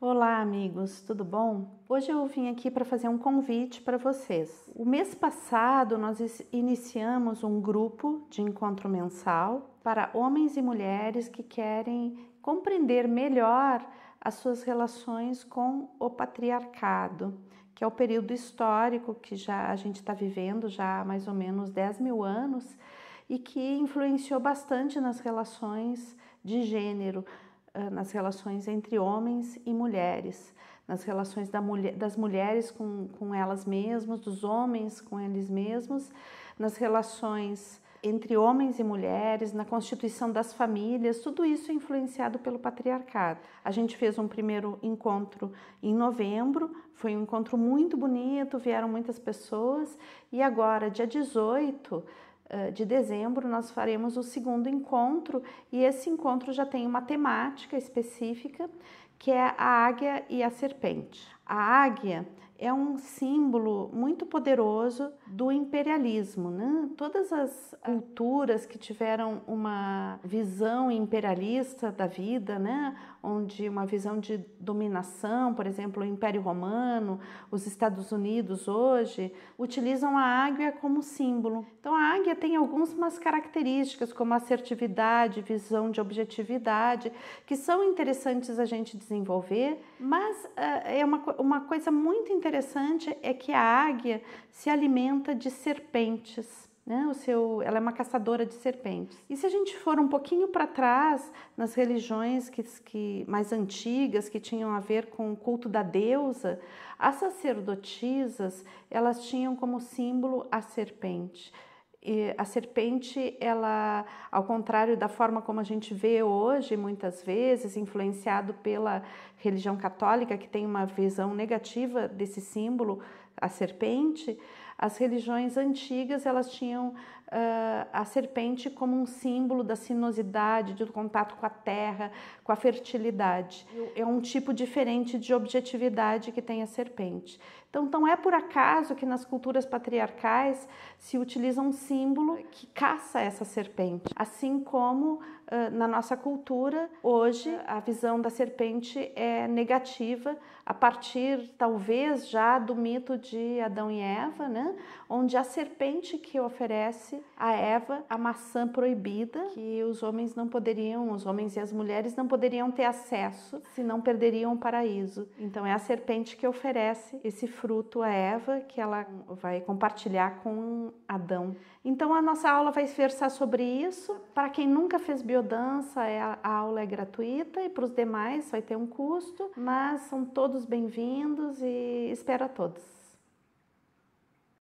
Olá, amigos, tudo bom? Hoje eu vim aqui para fazer um convite para vocês. O mês passado nós iniciamos um grupo de encontro mensal para homens e mulheres que querem compreender melhor as suas relações com o patriarcado, que é o período histórico que já a gente está vivendo já há mais ou menos 10 mil anos e que influenciou bastante nas relações de gênero, nas relações entre homens e mulheres, nas relações da mulher, das mulheres com, com elas mesmas, dos homens com eles mesmos, nas relações entre homens e mulheres, na constituição das famílias, tudo isso é influenciado pelo patriarcado. A gente fez um primeiro encontro em novembro, foi um encontro muito bonito, vieram muitas pessoas, e agora, dia 18, eh, de dezembro nós faremos o segundo encontro e esse encontro já tem uma temática específica que é a águia e a serpente. A águia é um símbolo muito poderoso do imperialismo. Né? Todas as culturas que tiveram uma visão imperialista da vida, né? onde uma visão de dominação, por exemplo, o Império Romano, os Estados Unidos hoje, utilizam a águia como símbolo. Então, a águia tem algumas características, como assertividade, visão de objetividade, que são interessantes a gente desenvolver, mas uh, é uma, uma coisa muito interessante é que a águia se alimenta de serpentes. Né? O seu, ela é uma caçadora de serpentes. E se a gente for um pouquinho para trás, nas religiões que, que, mais antigas, que tinham a ver com o culto da deusa, as sacerdotisas elas tinham como símbolo a serpente a serpente, ela, ao contrário da forma como a gente vê hoje, muitas vezes, influenciado pela religião católica, que tem uma visão negativa desse símbolo a serpente, as religiões antigas elas tinham uh, a serpente como um símbolo da sinuosidade, do contato com a terra, com a fertilidade. É um tipo diferente de objetividade que tem a serpente. Então, não é por acaso que nas culturas patriarcais se utiliza um símbolo que caça essa serpente. Assim como uh, na nossa cultura, hoje, é. a visão da serpente é negativa, a partir talvez já do mito de Adão e Eva, né? Onde a serpente que oferece a Eva a maçã proibida, que os homens não poderiam, os homens e as mulheres não poderiam ter acesso, senão perderiam o paraíso. Então é a serpente que oferece esse fruto a Eva, que ela vai compartilhar com Adão. Então a nossa aula vai versar sobre isso. Para quem nunca fez biodança, é a aula é gratuita e para os demais vai ter um custo, mas são todos bem-vindos e espero a todos.